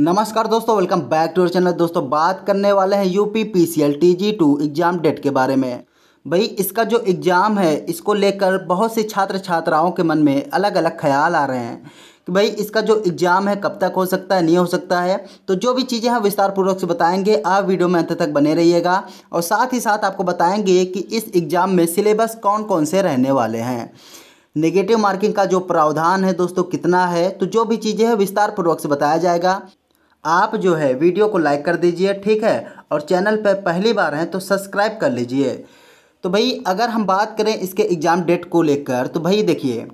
नमस्कार दोस्तों welcome back to channel दोस्तों बात करने वाले हैं UP P C L T G two exam date के बारे में भाई इसका जो एग्ज़ाम है इसको लेकर बहुत से छात्र छात्राओं के मन में अलग अलग ख्याल आ रहे हैं कि भाई इसका जो एग्ज़ाम है कब तक हो सकता है नहीं हो सकता है तो जो भी चीज़ें हम विस्तार पूर्वक से बताएंगे आप वीडियो में अंत तक बने रहिएगा और साथ ही साथ आपको बताएंगे कि इस एग्ज़ाम में सिलेबस कौन कौन से रहने वाले हैं नेगेटिव मार्किंग का जो प्रावधान है दोस्तों कितना है तो जो भी चीज़ें हैं विस्तार पूर्वक से बताया जाएगा आप जो है वीडियो को लाइक कर दीजिए ठीक है और चैनल पर पहली बार हैं तो सब्सक्राइब कर लीजिए तो भाई अगर हम बात करें इसके एग्ज़ाम डेट को लेकर तो भाई देखिए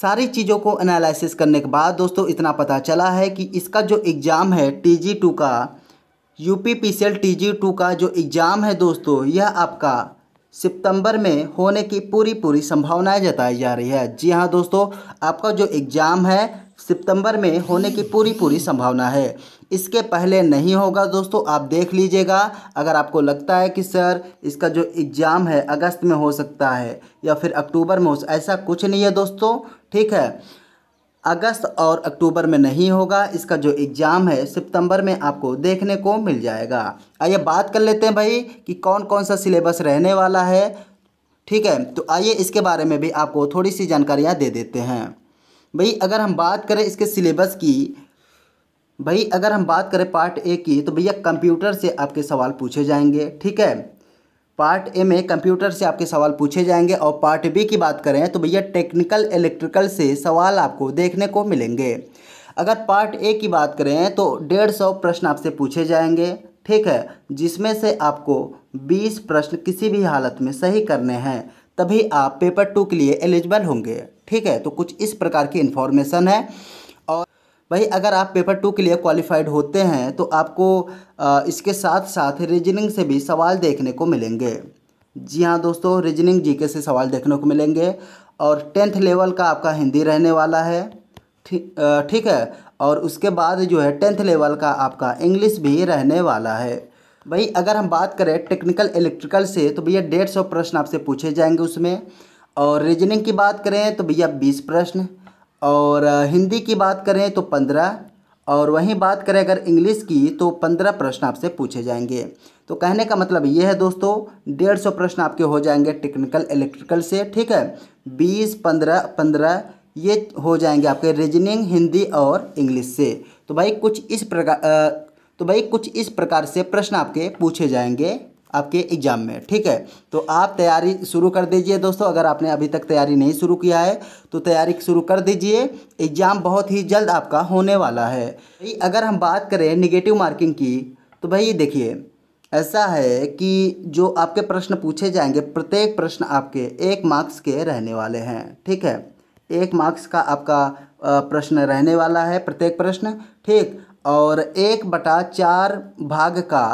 सारी चीज़ों को एनालिसिस करने के बाद दोस्तों इतना पता चला है कि इसका जो एग्ज़ाम है टी जी टू का U P P C L T G two का जो एग्ज़ाम है दोस्तों यह आपका सितंबर में होने की पूरी पूरी संभावनाएं जताई जा रही है जी हाँ दोस्तों आपका जो एग्ज़ाम है सितंबर में होने की पूरी पूरी संभावना है इसके पहले नहीं होगा दोस्तों आप देख लीजिएगा अगर आपको लगता है कि सर इसका जो एग्ज़ाम है अगस्त में हो सकता है या फिर अक्टूबर में हो ऐसा कुछ नहीं है दोस्तों ठीक है अगस्त और अक्टूबर में नहीं होगा इसका जो एग्ज़ाम है सितंबर में आपको देखने को मिल जाएगा आइए बात कर लेते हैं भाई कि कौन कौन सा सिलेबस रहने वाला है ठीक है तो आइए इसके बारे में भी आपको थोड़ी सी जानकारियाँ दे देते हैं भाई अगर हम बात करें इसके सिलेबस की भाई अगर हम बात करें पार्ट ए की तो भैया कंप्यूटर से आपके सवाल पूछे जाएंगे ठीक है पार्ट ए में कंप्यूटर से आपके सवाल पूछे जाएंगे और पार्ट बी की बात करें तो भैया टेक्निकल इलेक्ट्रिकल से सवाल आपको देखने को मिलेंगे अगर पार्ट ए की बात करें तो डेढ़ सौ प्रश्न आपसे पूछे जाएंगे ठीक है जिसमें से आपको बीस प्रश्न किसी भी हालत में सही करने हैं तभी आप पेपर टू के लिए एलिजिबल होंगे ठीक है तो कुछ इस प्रकार की इन्फॉर्मेशन है और भाई अगर आप पेपर टू के लिए क्वालिफाइड होते हैं तो आपको इसके साथ साथ रीजनिंग से भी सवाल देखने को मिलेंगे जी हाँ दोस्तों रीजनिंग जीके से सवाल देखने को मिलेंगे और टेंथ लेवल का आपका हिंदी रहने वाला है ठीक ठीक है और उसके बाद जो है टेंथ लेवल का आपका इंग्लिश भी रहने वाला है भाई अगर हम बात करें टेक्निकल इलेक्ट्रिकल से तो भैया डेढ़ सौ प्रश्न आपसे पूछे जाएंगे उसमें और रीजनिंग की बात करें तो भैया बीस प्रश्न और हिंदी की बात करें तो पंद्रह और वहीं बात करें अगर इंग्लिश की तो पंद्रह प्रश्न आपसे पूछे जाएंगे तो कहने का मतलब ये है दोस्तों डेढ़ सौ प्रश्न आपके हो जाएंगे टेक्निकल इलेक्ट्रिकल से ठीक है बीस पंद्रह पंद्रह ये हो जाएंगे आपके रीजनिंग हिंदी और इंग्लिश से तो भाई कुछ इस प्रकार तो भाई कुछ इस प्रकार से प्रश्न आपके पूछे जाएंगे आपके एग्ज़ाम में ठीक है तो आप तैयारी शुरू कर दीजिए दोस्तों अगर आपने अभी तक तैयारी नहीं शुरू किया है तो तैयारी शुरू कर दीजिए एग्ज़ाम बहुत ही जल्द आपका होने वाला है भाई अगर हम बात करें निगेटिव मार्किंग की तो भाई देखिए ऐसा है कि जो आपके प्रश्न पूछे जाएंगे प्रत्येक प्रश्न आपके एक मार्क्स के रहने वाले हैं ठीक है एक मार्क्स का आपका प्रश्न रहने वाला है प्रत्येक प्रश्न ठीक और एक बटा चार भाग का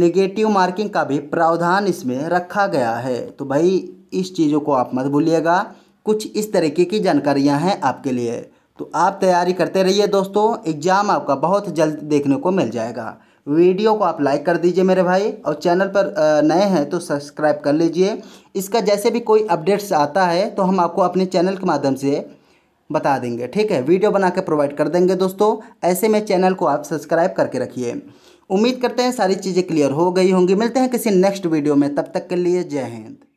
नेगेटिव मार्किंग का भी प्रावधान इसमें रखा गया है तो भाई इस चीज़ों को आप मत भूलिएगा कुछ इस तरीके की जानकारियां हैं आपके लिए तो आप तैयारी करते रहिए दोस्तों एग्ज़ाम आपका बहुत जल्द देखने को मिल जाएगा वीडियो को आप लाइक कर दीजिए मेरे भाई और चैनल पर नए हैं तो सब्सक्राइब कर लीजिए इसका जैसे भी कोई अपडेट्स आता है तो हम आपको अपने चैनल के माध्यम से बता देंगे ठीक है वीडियो बना के प्रोवाइड कर देंगे दोस्तों ऐसे में चैनल को आप सब्सक्राइब करके रखिए उम्मीद करते हैं सारी चीज़ें क्लियर हो गई होंगी मिलते हैं किसी नेक्स्ट वीडियो में तब तक के लिए जय हिंद